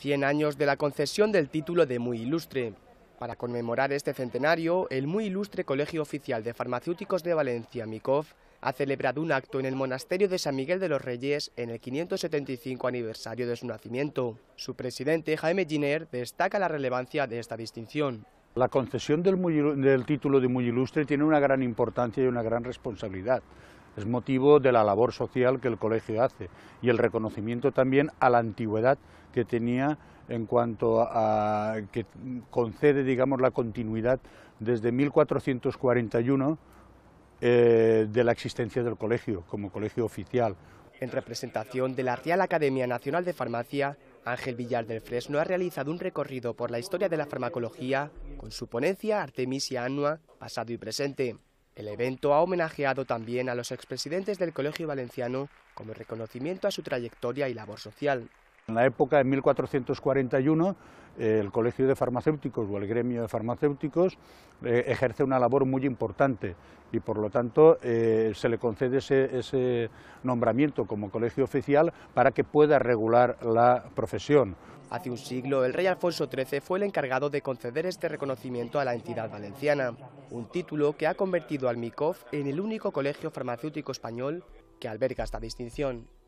100 años de la concesión del título de Muy Ilustre. Para conmemorar este centenario, el Muy Ilustre Colegio Oficial de Farmacéuticos de Valencia, MICOF, ha celebrado un acto en el monasterio de San Miguel de los Reyes en el 575 aniversario de su nacimiento. Su presidente, Jaime Giner, destaca la relevancia de esta distinción. La concesión del título de Muy Ilustre tiene una gran importancia y una gran responsabilidad es motivo de la labor social que el colegio hace y el reconocimiento también a la antigüedad que tenía en cuanto a que concede, digamos, la continuidad desde 1441 eh, de la existencia del colegio como colegio oficial. En representación de la Real Academia Nacional de Farmacia, Ángel Villar del Fresno ha realizado un recorrido por la historia de la farmacología con su ponencia Artemisia Anua, pasado y presente. El evento ha homenajeado también a los expresidentes del Colegio Valenciano como reconocimiento a su trayectoria y labor social. En la época de 1441, eh, el Colegio de Farmacéuticos o el Gremio de Farmacéuticos eh, ejerce una labor muy importante y por lo tanto eh, se le concede ese, nombramiento como colegio oficial para que pueda regular la profesión. Hace un siglo el rey Alfonso XIII fue el encargado de conceder este reconocimiento a la entidad valenciana, un título que ha convertido al MICOF en el único colegio farmacéutico español que alberga esta distinción.